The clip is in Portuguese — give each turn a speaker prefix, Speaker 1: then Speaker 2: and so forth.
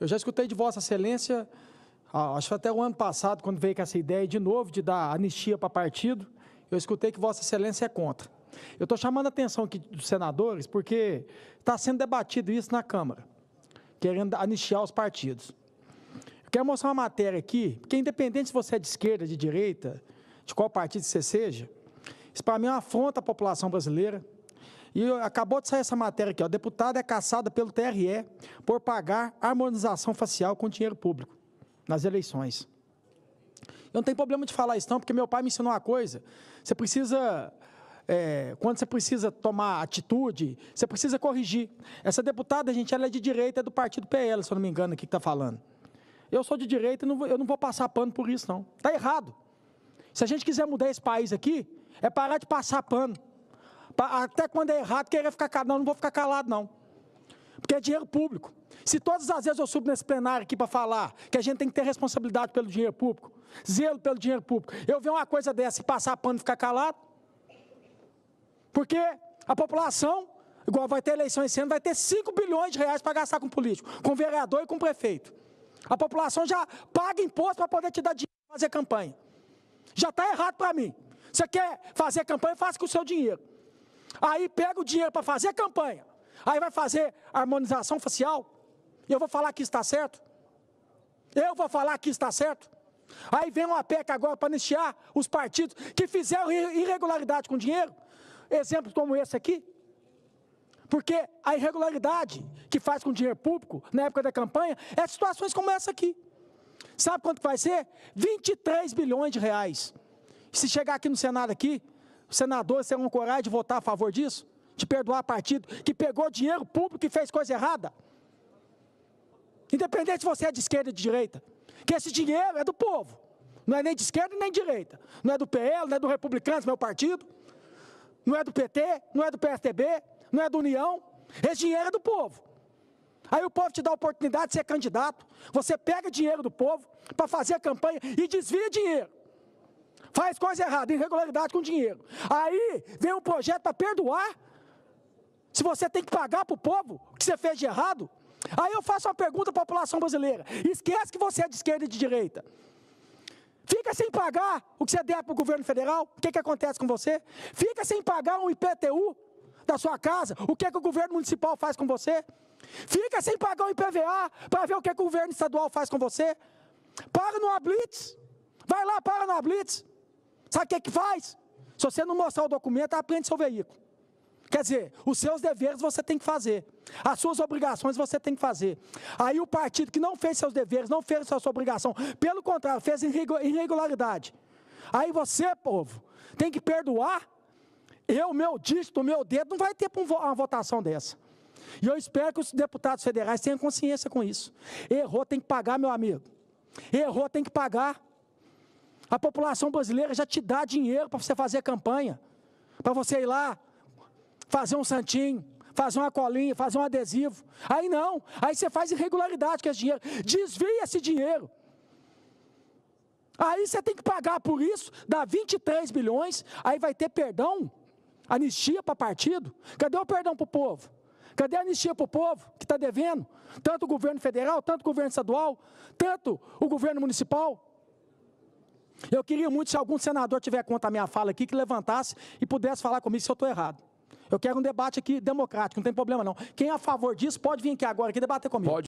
Speaker 1: Eu já escutei de Vossa Excelência, acho que até o ano passado, quando veio com essa ideia de novo de dar anistia para partido, eu escutei que Vossa Excelência é contra. Eu estou chamando a atenção aqui dos senadores, porque está sendo debatido isso na Câmara, querendo anistiar os partidos. Eu quero mostrar uma matéria aqui, porque independente se você é de esquerda, de direita, de qual partido você seja, isso para mim é uma afronta à população brasileira, e acabou de sair essa matéria aqui, ó. Deputada é caçada pelo TRE por pagar harmonização facial com dinheiro público nas eleições. Eu não tenho problema de falar isso, não, porque meu pai me ensinou uma coisa. Você precisa. É, quando você precisa tomar atitude, você precisa corrigir. Essa deputada, gente, ela é de direita, é do partido PL, se eu não me engano, aqui que está falando. Eu sou de direita e eu não vou passar pano por isso, não. Está errado. Se a gente quiser mudar esse país aqui, é parar de passar pano. Até quando é errado, querer ficar calado. Não, não vou ficar calado, não. Porque é dinheiro público. Se todas as vezes eu subo nesse plenário aqui para falar que a gente tem que ter responsabilidade pelo dinheiro público, zelo pelo dinheiro público, eu ver uma coisa dessa e passar pano e ficar calado. Porque a população, igual vai ter eleição esse ano, vai ter 5 bilhões de reais para gastar com político, com vereador e com prefeito. A população já paga imposto para poder te dar dinheiro para fazer campanha. Já está errado para mim. Você quer fazer campanha, faça com o seu dinheiro. Aí pega o dinheiro para fazer campanha. Aí vai fazer harmonização facial. Eu vou falar que está certo. Eu vou falar que está certo. Aí vem uma PEC agora para anistiar os partidos que fizeram irregularidade com dinheiro. Exemplos como esse aqui. Porque a irregularidade que faz com dinheiro público na época da campanha é situações como essa aqui. Sabe quanto vai ser? 23 bilhões de reais. Se chegar aqui no Senado aqui, senador, você não coragem de votar a favor disso? De perdoar partido que pegou dinheiro público e fez coisa errada? Independente se você é de esquerda ou de direita. Que esse dinheiro é do povo. Não é nem de esquerda nem de direita. Não é do PL, não é do Republicano, meu partido. Não é do PT, não é do PSDB, não é do União. Esse dinheiro é do povo. Aí o povo te dá a oportunidade de ser candidato. Você pega dinheiro do povo para fazer a campanha e desvia dinheiro. Faz coisa errada, irregularidade com dinheiro. Aí vem um projeto para perdoar. Se você tem que pagar para o povo o que você fez de errado. Aí eu faço uma pergunta para a população brasileira: esquece que você é de esquerda e de direita. Fica sem pagar o que você der para o governo federal, o que, que acontece com você? Fica sem pagar um IPTU da sua casa, o que, que o governo municipal faz com você? Fica sem pagar um IPVA para ver o que, que o governo estadual faz com você? Para no blitz. Vai lá, para na Blitz. Sabe o que, é que faz? Se você não mostrar o documento, aprende seu veículo. Quer dizer, os seus deveres você tem que fazer, as suas obrigações você tem que fazer. Aí o partido que não fez seus deveres, não fez sua, sua obrigação, pelo contrário, fez irregularidade. Aí você, povo, tem que perdoar. Eu, meu dígito, meu dedo, não vai ter uma votação dessa. E eu espero que os deputados federais tenham consciência com isso. Errou, tem que pagar, meu amigo. Errou, tem que pagar. A população brasileira já te dá dinheiro para você fazer campanha, para você ir lá fazer um santinho, fazer uma colinha, fazer um adesivo. Aí não, aí você faz irregularidade com esse dinheiro, desvia esse dinheiro. Aí você tem que pagar por isso, dá 23 bilhões, aí vai ter perdão, anistia para partido. Cadê o perdão para o povo? Cadê a anistia para o povo que está devendo? Tanto o governo federal, tanto o governo estadual, tanto o governo municipal. Eu queria muito se algum senador tiver conta a minha fala aqui, que levantasse e pudesse falar comigo se eu estou errado. Eu quero um debate aqui democrático, não tem problema não. Quem é a favor disso pode vir aqui agora aqui debater comigo. Pode.